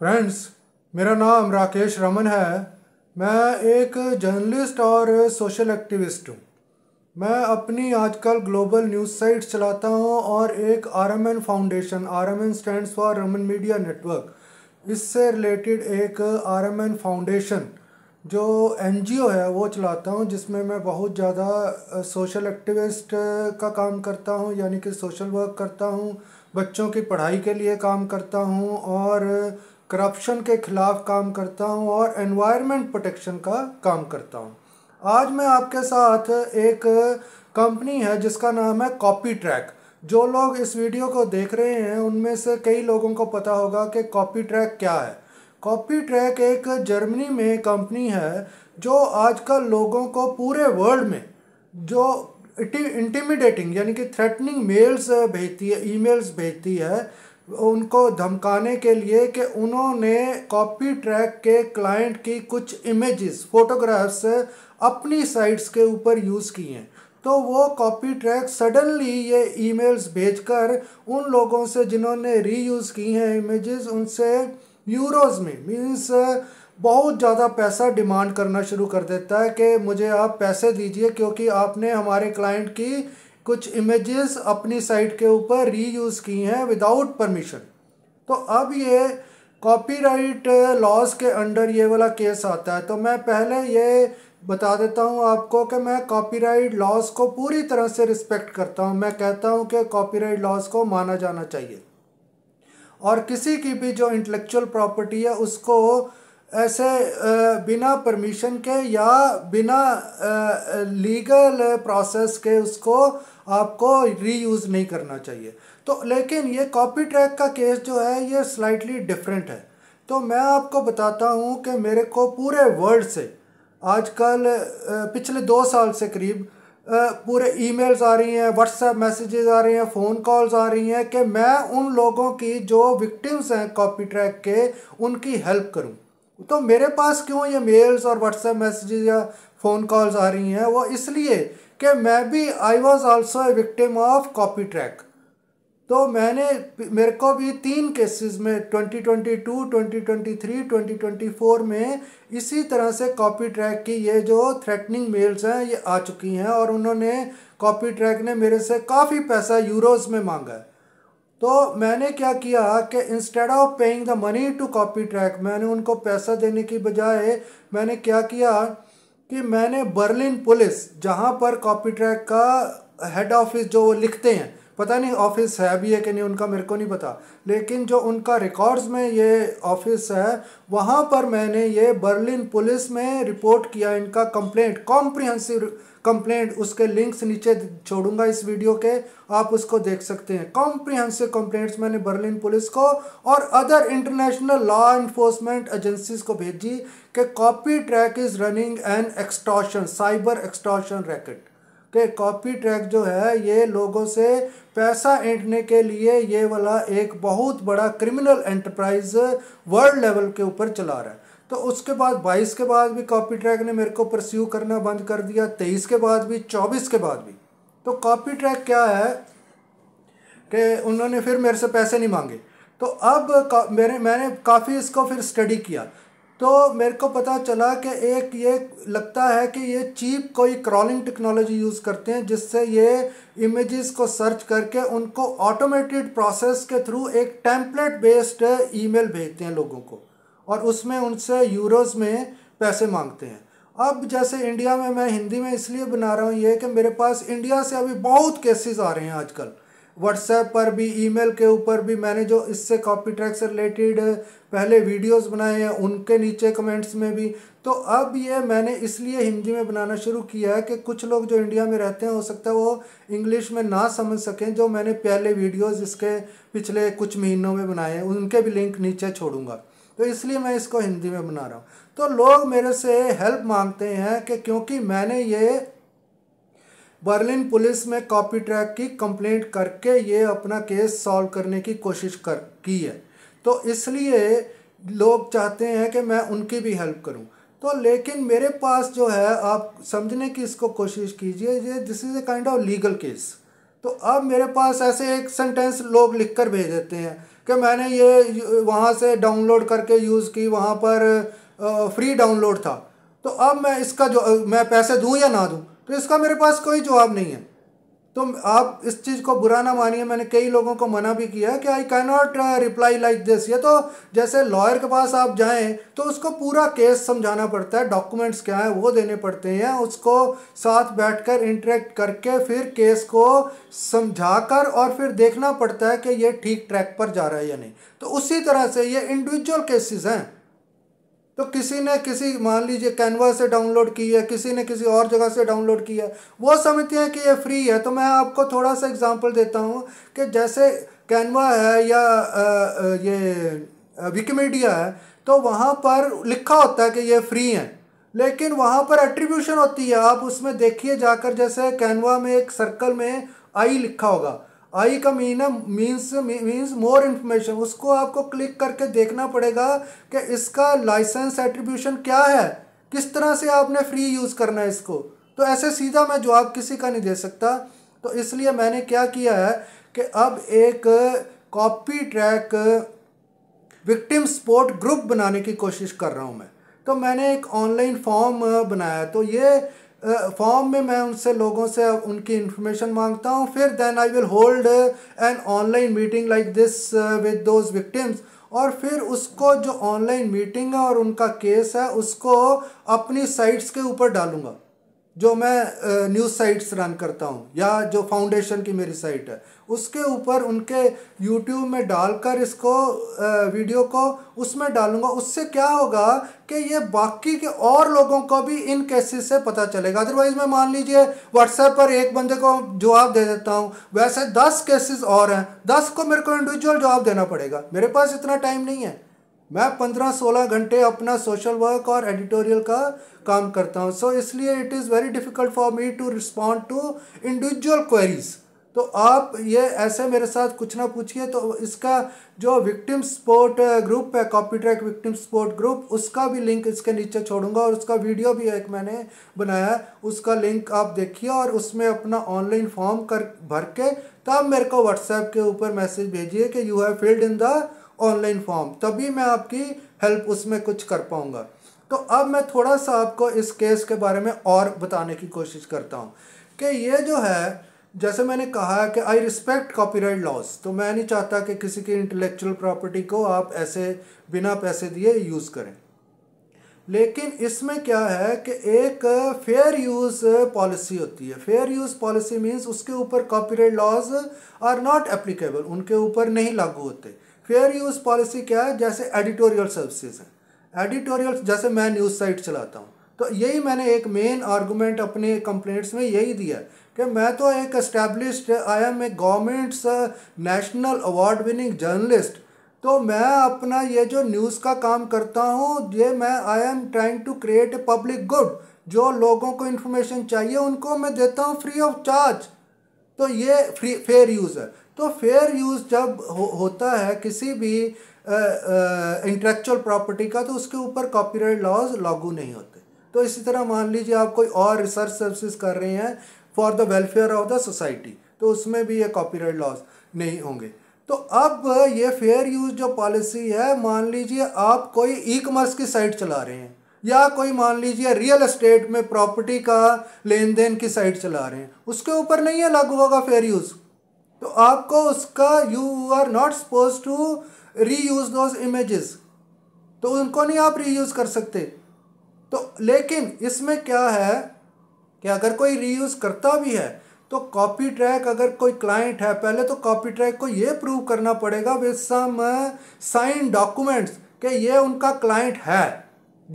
friends मेरा नाम राकेश रमन है मैं एक जर्नलिस्ट और सोशल एक्टिविस्ट हूँ मैं अपनी आजकल ग्लोबल न्यूज़ साइट्स चलाता हूँ और एक R M N foundation R M N stand for Raman media network इससे रिलेटेड एक आर एम एन फाउंडेशन जो एन जी ओ है वो चलाता हूँ जिसमें मैं बहुत ज़्यादा सोशल एक्टिविस्ट का काम करता हूँ यानी कि सोशल वर्क करता हूँ बच्चों की पढ़ाई के लिए काम करता हूँ और करप्शन के खिलाफ काम करता हूँ और एनवायरनमेंट प्रोटेक्शन का काम करता हूँ आज मैं आपके साथ एक कंपनी है जिसका नाम है कॉपी ट्रैक जो लोग इस वीडियो को देख रहे हैं उनमें से कई लोगों को पता होगा कि कॉपी ट्रैक क्या है कॉपी ट्रैक एक जर्मनी में कंपनी है जो आजकल लोगों को पूरे वर्ल्ड में जो इंटिमिडेटिंग यानी कि थ्रेटनिंग मेल्स भेजती है ईमेल्स भेजती है उनको धमकाने के लिए कि उन्होंने कॉपी ट्रैक के क्लाइंट की कुछ इमेजेस फोटोग्राफ्स अपनी साइट्स के ऊपर यूज़ की हैं तो वो कॉपी ट्रैक सडनली ये ईमेल्स भेजकर उन लोगों से जिन्होंने रीयूज़ की हैं इमेजेस उनसे यूरोज़ में मीन्स बहुत ज़्यादा पैसा डिमांड करना शुरू कर देता है कि मुझे आप पैसे दीजिए क्योंकि आपने हमारे क्लाइंट की कुछ इमेजेस अपनी साइट के ऊपर रीयूज़ की हैं विदाउट परमिशन तो अब ये कॉपीराइट लॉज के अंडर ये वाला केस आता है तो मैं पहले ये बता देता हूँ आपको कि मैं कॉपीराइट लॉज को पूरी तरह से रिस्पेक्ट करता हूँ मैं कहता हूँ कि कॉपीराइट लॉज को माना जाना चाहिए और किसी की भी जो इंटेलेक्चुअल प्रॉपर्टी है उसको ऐसे बिना परमिशन के या बिना लीगल प्रोसेस के उसको आपको रीयूज़ नहीं करना चाहिए तो लेकिन ये कॉपी ट्रैक का केस जो है ये स्लाइटली डिफरेंट है तो मैं आपको बताता हूँ कि मेरे को पूरे वर्ल्ड से आजकल पिछले दो साल से करीब पूरे ईमेल्स आ रही हैं व्हाट्सएप मैसेजेस आ रहे हैं फ़ोन कॉल्स आ रही हैं कि मैं उन लोगों की जो विक्टिम्स हैं कॉपी ट्रैक के उनकी हेल्प करूं तो मेरे पास क्यों ये मेल्स और व्हाट्सएप मैसेजेस या फ़ोन कॉल्स आ रही हैं वो इसलिए कि मैं भी I was also a victim of copy track तो मैंने मेरे को भी तीन केसेस में 2022, 2023, 2024 में इसी तरह से कॉपी ट्रैक की ये जो थ्रेटनिंग मेल्स हैं ये आ चुकी हैं और उन्होंने कॉपी ट्रैक ने मेरे से काफ़ी पैसा यूरोज में मांगा है तो मैंने क्या किया कि instead of paying the money to Copytrack मैंने उनको पैसा देने की बजाय मैंने क्या किया कि मैंने बर्लिन पुलिस जहाँ पर कॉपी ट्रैक का हेड ऑफिस जो वो लिखते हैं पता नहीं ऑफिस है भी है कि नहीं उनका मेरे को नहीं पता लेकिन जो उनका रिकॉर्ड्स में ये ऑफिस है वहाँ पर मैंने ये बर्लिन पुलिस में रिपोर्ट किया इनका कंप्लेंट कॉम्प्रिहेंसिव कंप्लेंट उसके लिंक्स नीचे छोड़ूंगा इस वीडियो के आप उसको देख सकते हैं कॉम्प्रिहेंसिव कंप्लेंट्स मैंने बर्लिन पुलिस को और other international law enforcement agencies को भेजी कि Copytrack is running an extortion cyber extortion racket के कॉपी ट्रैक जो है ये लोगों से पैसा ऐंठने के लिए ये वाला एक बहुत बड़ा क्रिमिनल एंटरप्राइज वर्ल्ड लेवल के ऊपर चला रहा है तो उसके बाद 22 के बाद भी कॉपी ट्रैक ने मेरे को परस्यू करना बंद कर दिया 23 के बाद भी 24 के बाद भी तो कॉपी ट्रैक क्या है कि उन्होंने फिर मेरे से पैसे नहीं मांगे तो अब मेरे मैंने काफ़ी इसको फिर स्टडी किया तो मेरे को पता चला कि एक ये लगता है कि ये चीप कोई क्रॉलिंग टेक्नोलॉजी यूज़ करते हैं जिससे ये इमेजेस को सर्च करके उनको ऑटोमेटेड प्रोसेस के थ्रू एक टेम्पलेट बेस्ड ईमेल भेजते हैं लोगों को और उसमें उनसे यूरोज में पैसे मांगते हैं अब जैसे इंडिया में मैं हिंदी में इसलिए बना रहा हूँ ये कि मेरे पास इंडिया से अभी बहुत केसेस आ रहे हैं आजकल व्हाट्सएप पर भी ईमेल के ऊपर भी मैंने जो इससे कॉपी ट्रैक से रिलेटेड पहले वीडियोस बनाए हैं उनके नीचे कमेंट्स में भी तो अब ये मैंने इसलिए हिंदी में बनाना शुरू किया है कि कुछ लोग जो इंडिया में रहते हैं हो सकता है वो इंग्लिश में ना समझ सकें जो मैंने पहले वीडियोस इसके पिछले कुछ महीनों में बनाए हैं उनके भी लिंक नीचे छोड़ूंगा तो इसलिए मैं इसको हिंदी में बना रहा हूँ तो लोग मेरे से हेल्प मांगते हैं कि क्योंकि मैंने ये बर्लिन पुलिस में कॉपी ट्रैक की कंप्लेंट करके ये अपना केस सॉल्व करने की कोशिश कर की है तो इसलिए लोग चाहते हैं कि मैं उनकी भी हेल्प करूं तो लेकिन मेरे पास जो है आप समझने की इसको कोशिश कीजिए ये this is a kind of legal case तो अब मेरे पास ऐसे एक सेंटेंस लोग लिख कर भेज देते हैं कि मैंने ये वहाँ से डाउनलोड करके यूज़ की वहाँ पर फ्री डाउनलोड था तो अब मैं इसका जो मैं पैसे दूँ या ना दूँ तो इसका मेरे पास कोई जवाब नहीं है तो आप इस चीज़ को बुरा ना मानिए मैंने कई लोगों को मना भी किया कि I can not reply like this ये तो जैसे लॉयर के पास आप जाएं तो उसको पूरा केस समझाना पड़ता है डॉक्यूमेंट्स क्या है वो देने पड़ते हैं उसको साथ बैठकर इंटरेक्ट करके फिर केस को समझाकर और फिर देखना पड़ता है कि ये ठीक ट्रैक पर जा रहा है या नहीं तो उसी तरह से ये इंडिविजुअल केसेस हैं तो किसी ने किसी मान लीजिए कैनवा से डाउनलोड की है किसी ने किसी और जगह से डाउनलोड की है वो समझते हैं कि ये फ्री है तो मैं आपको थोड़ा सा एग्जांपल देता हूँ कि जैसे कैनवा है या ये विकीमीडिया है तो वहाँ पर लिखा होता है कि ये फ्री है लेकिन वहाँ पर एट्रीब्यूशन होती है आप उसमें देखिए जाकर जैसे कैनवा में एक सर्कल में आई लिखा होगा आई का है मीन्स मीन्स मोर इन्फॉर्मेशन उसको आपको क्लिक करके देखना पड़ेगा कि इसका लाइसेंस एट्रीब्यूशन क्या है किस तरह से आपने फ्री यूज़ करना है इसको तो ऐसे सीधा मैं जवाब किसी का नहीं दे सकता तो इसलिए मैंने क्या किया है कि अब एक Copytrack victim support group बनाने की कोशिश कर रहा हूँ मैं तो मैंने एक ऑनलाइन फॉर्म बनाया तो ये फॉर्म में मैं उनसे लोगों से उनकी इन्फॉर्मेशन मांगता हूँ फिर then I will hold an online meeting like this with those victims और फिर उसको जो ऑनलाइन मीटिंग है और उनका केस है उसको अपनी साइट्स के ऊपर डालूंगा जो मैं न्यूज़ साइट्स रन करता हूँ या जो फाउंडेशन की मेरी साइट है उसके ऊपर उनके यूट्यूब में डालकर इसको वीडियो को उसमें डालूंगा उससे क्या होगा कि ये बाकी के और लोगों को भी इन केसेस से पता चलेगा अदरवाइज़ मैं मान लीजिए व्हाट्सएप पर एक बंदे को जवाब दे देता हूँ वैसे दस केसेस और हैं दस को मेरे को इंडिविजुअल जवाब देना पड़ेगा मेरे पास इतना टाइम नहीं है मैं पंद्रह सोलह घंटे अपना सोशल वर्क और एडिटोरियल का काम करता हूँ सो so, इसलिए it is very difficult for me to respond to individual queries तो आप ये ऐसे मेरे साथ कुछ ना पूछिए तो इसका जो विक्टिम सपोर्ट ग्रुप है copy Copytrack victim support group उसका भी लिंक इसके नीचे छोड़ूंगा और उसका वीडियो भी एक मैंने बनाया है उसका लिंक आप देखिए और उसमें अपना ऑनलाइन फॉर्म कर भर के तब मेरे को व्हाट्सएप के ऊपर मैसेज भेजिए कि you have filled in the online form तभी मैं आपकी हेल्प उसमें कुछ कर पाऊँगा तो अब मैं थोड़ा सा आपको इस केस के बारे में और बताने की कोशिश करता हूँ कि ये जो है जैसे मैंने कहा कि आई रिस्पेक्ट कॉपीराइट लॉस तो मैं नहीं चाहता कि किसी की इंटेलेक्चुअल प्रॉपर्टी को आप ऐसे बिना पैसे दिए यूज़ करें लेकिन इसमें क्या है कि एक फेयर यूज़ पॉलिसी होती है फेयर यूज़ पॉलिसी मीन्स उसके ऊपर copyright laws are not applicable उनके ऊपर नहीं लागू होते फेयर यूज़ पॉलिसी क्या है जैसे एडिटोरियल सर्विसेज है एडिटोरियल जैसे मैं न्यूज़ साइट चलाता हूँ तो यही मैंने एक मेन आर्गूमेंट अपने कंप्लेंट्स में यही दिया कि मैं तो एक established I am a government's national award winning journalist तो मैं अपना ये जो न्यूज़ का काम करता हूँ ये मैं I am trying to create a public good जो लोगों को इन्फॉर्मेशन चाहिए उनको मैं देता हूँ फ्री ऑफ चार्ज तो ये फ्री फेयर यूज़ है तो फेयर यूज़ जब हो, होता है किसी भी इंटेलेक्चुअल प्रॉपर्टी का तो उसके ऊपर कॉपीराइट लॉज लागू नहीं होते तो इसी तरह मान लीजिए आप कोई और रिसर्च सर्विसेज कर रहे हैं for the welfare of the society तो उसमें भी ये कॉपीराइट लॉज नहीं होंगे तो अब ये फेयर यूज जो पॉलिसी है मान लीजिए आप कोई ई कॉमर्स की साइट चला रहे हैं या कोई मान लीजिए रियल एस्टेट में प्रॉपर्टी का लेन देन की साइट चला रहे हैं उसके ऊपर नहीं है लागू होगा फेयर यूज़ तो आपको उसका you are not suppose to reuse those images तो उनको नहीं आप री यूज़ कर सकते तो लेकिन इसमें क्या है कि अगर कोई री यूज़ करता भी है तो कॉपी ट्रैक अगर कोई क्लाइंट है पहले तो कॉपी ट्रैक को ये प्रूव करना पड़ेगा विद सम साइन डॉक्यूमेंट्स कि ये उनका क्लाइंट है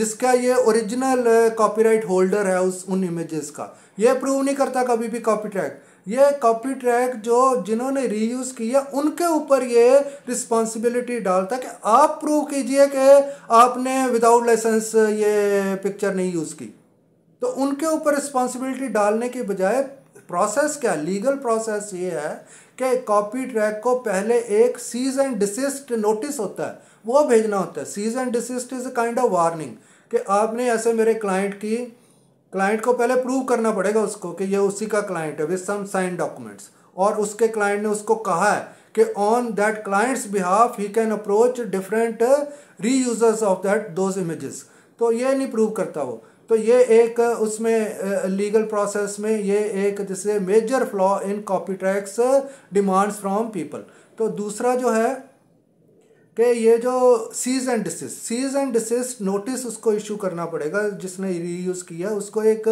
जिसका ये ओरिजिनल कॉपीराइट होल्डर है उस उन इमेजेस का ये प्रूव नहीं करता कभी भी कॉपी ट्रैक ये कॉपी ट्रैक जो जिन्होंने रीयूज़ किया उनके ऊपर ये रिस्पॉन्सिबिलिटी डालता कि आप प्रूव कीजिए कि आपने विदाउट लाइसेंस ये पिक्चर नहीं यूज़ की तो उनके ऊपर रिस्पॉन्सिबिलिटी डालने के बजाय प्रोसेस क्या लीगल प्रोसेस ये है कि कॉपी ट्रैक को पहले एक सीज एंड डिसिस्ट नोटिस होता है वो भेजना होता है cease and desist is a kind of warning कि आपने ऐसे मेरे क्लाइंट की क्लाइंट को पहले प्रूव करना पड़ेगा उसको कि ये उसी का क्लाइंट है विद सम साइन डॉक्यूमेंट्स और उसके क्लाइंट ने उसको कहा है कि on that client's behalf he can approach different reusers of that those images तो ये नहीं प्रूव करता वो तो ये एक uh, उसमें लीगल uh, प्रोसेस में ये एक जैसे major flaw in Copytrack's demands from people तो दूसरा जो है कि ये जो cease and desist cease and desist notice उसको इशू करना पड़ेगा जिसने रीयूज़ किया उसको एक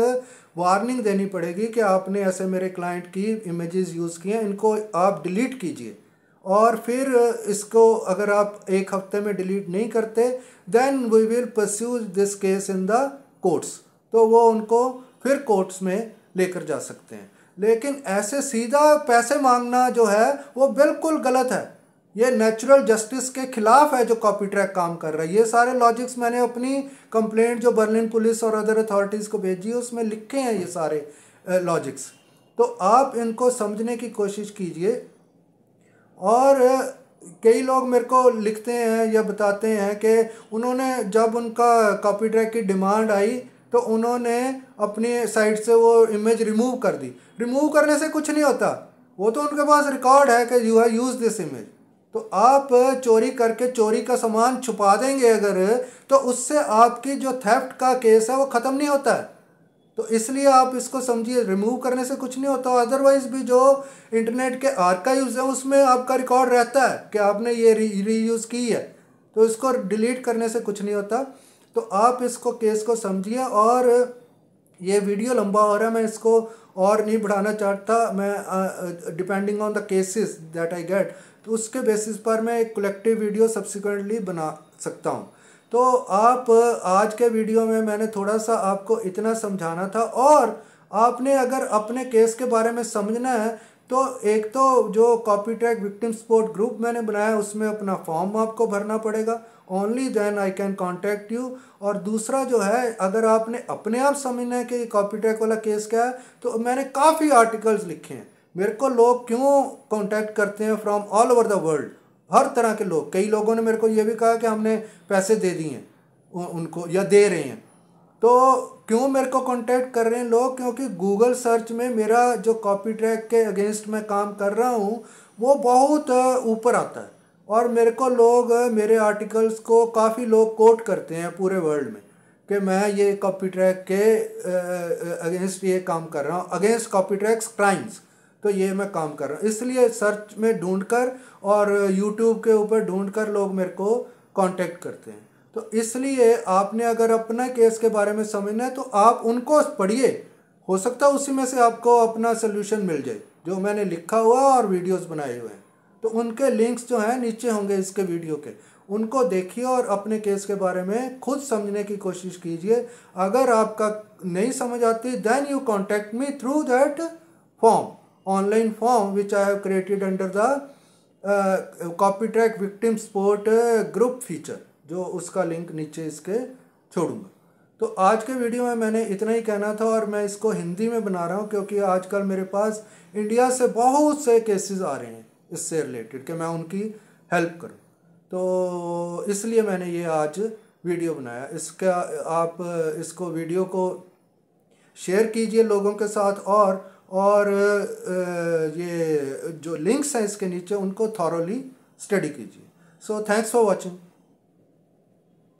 वार्निंग देनी पड़ेगी कि आपने ऐसे मेरे क्लाइंट की इमेजेस यूज़ किए हैं इनको आप डिलीट कीजिए और फिर इसको अगर आप एक हफ्ते में डिलीट नहीं करते then we will pursue this case in the courts तो वो उनको फिर कोर्ट्स में लेकर जा सकते हैं लेकिन ऐसे सीधा पैसे मांगना जो है वो बिल्कुल गलत है ये नेचुरल जस्टिस के खिलाफ है जो कॉपी ट्रैक काम कर रहा है ये सारे लॉजिक्स मैंने अपनी कंप्लेंट जो बर्लिन पुलिस और अदर अथॉरिटीज़ को भेजी है उसमें लिखे हैं ये सारे लॉजिक्स तो आप इनको समझने की कोशिश कीजिए और कई लोग मेरे को लिखते हैं या बताते हैं कि उन्होंने जब उनका कॉपी ट्रैक की डिमांड आई तो उन्होंने अपनी साइट से वो इमेज रिमूव कर दी रिमूव करने से कुछ नहीं होता वो तो उनके पास रिकॉर्ड है कि you have use this image तो आप चोरी करके चोरी का सामान छुपा देंगे अगर तो उससे आपकी जो थेफ्ट का केस है वो ख़त्म नहीं होता है तो इसलिए आप इसको समझिए रिमूव करने से कुछ नहीं होता अदरवाइज़ भी जो इंटरनेट के आर्काइव्स हैं उसमें आपका रिकॉर्ड रहता है कि आपने ये री रीयूज़ की है तो इसको डिलीट करने से कुछ नहीं होता तो आप इसको केस को समझिए और ये वीडियो लंबा हो रहा है मैं इसको और नहीं बढ़ाना चाहता मैं depending on the cases that I get तो उसके बेसिस पर मैं एक कलेक्टिव वीडियो सब्सिक्वेंटली बना सकता हूँ तो आप आज के वीडियो में मैंने थोड़ा सा आपको इतना समझाना था और आपने अगर अपने केस के बारे में समझना है तो एक तो जो Copytrack victim support group मैंने बनाया उसमें अपना फॉर्म आपको भरना पड़ेगा only then I can contact you और दूसरा जो है अगर आपने अपने आप समझना है कि कॉपी ट्रैक वाला केस क्या है तो मैंने काफ़ी आर्टिकल्स लिखे हैं मेरे को लोग क्यों कांटेक्ट करते हैं from all over the world हर तरह के लोग कई लोगों ने मेरे को ये भी कहा कि हमने पैसे दे दिए हैं उनको या दे रहे हैं तो क्यों मेरे को कांटेक्ट कर रहे हैं लोग क्योंकि गूगल सर्च में मेरा जो कॉपी ट्रैक के अगेंस्ट मैं काम कर रहा हूँ वो बहुत ऊपर आता है और मेरे को लोग मेरे आर्टिकल्स को काफ़ी लोग कोट करते हैं पूरे वर्ल्ड में कि मैं ये कॉपी ट्रैक के अगेंस्ट ये काम कर रहा हूँ अगेंस्ट कॉपी ट्रैक्स क्राइम्स तो ये मैं काम कर रहा हूँ इसलिए सर्च में ढूंढ कर और यूट्यूब के ऊपर ढूंढ कर लोग मेरे को कांटेक्ट करते हैं तो इसलिए आपने अगर अपना केस के बारे में समझना है तो आप उनको पढ़िए हो सकता है उसी में से आपको अपना सोल्यूशन मिल जाए जो मैंने लिखा हुआ और वीडियोस बनाए हुए हैं तो उनके लिंक्स जो हैं नीचे होंगे इसके वीडियो के उनको देखिए और अपने केस के बारे में खुद समझने की कोशिश कीजिए अगर आपका नहीं समझ आती then you contact me through that form online form which I have created under the uh, copy track victim sport uh, group feature जो उसका लिंक नीचे इसके छोड़ूंगा तो आज के वीडियो में मैंने इतना ही कहना था और मैं इसको हिंदी में बना रहा हूँ क्योंकि आजकल मेरे पास इंडिया से बहुत से केसेस आ रहे हैं इससे रिलेटेड कि मैं उनकी हेल्प करूँ तो इसलिए मैंने ये आज वीडियो बनाया इसका आप इसको वीडियो को शेयर कीजिए लोगों के साथ और और ये जो लिंक्स हैं इसके नीचे उनको थॉरली स्टडी कीजिए सो थैंक्स फॉर वॉचिंग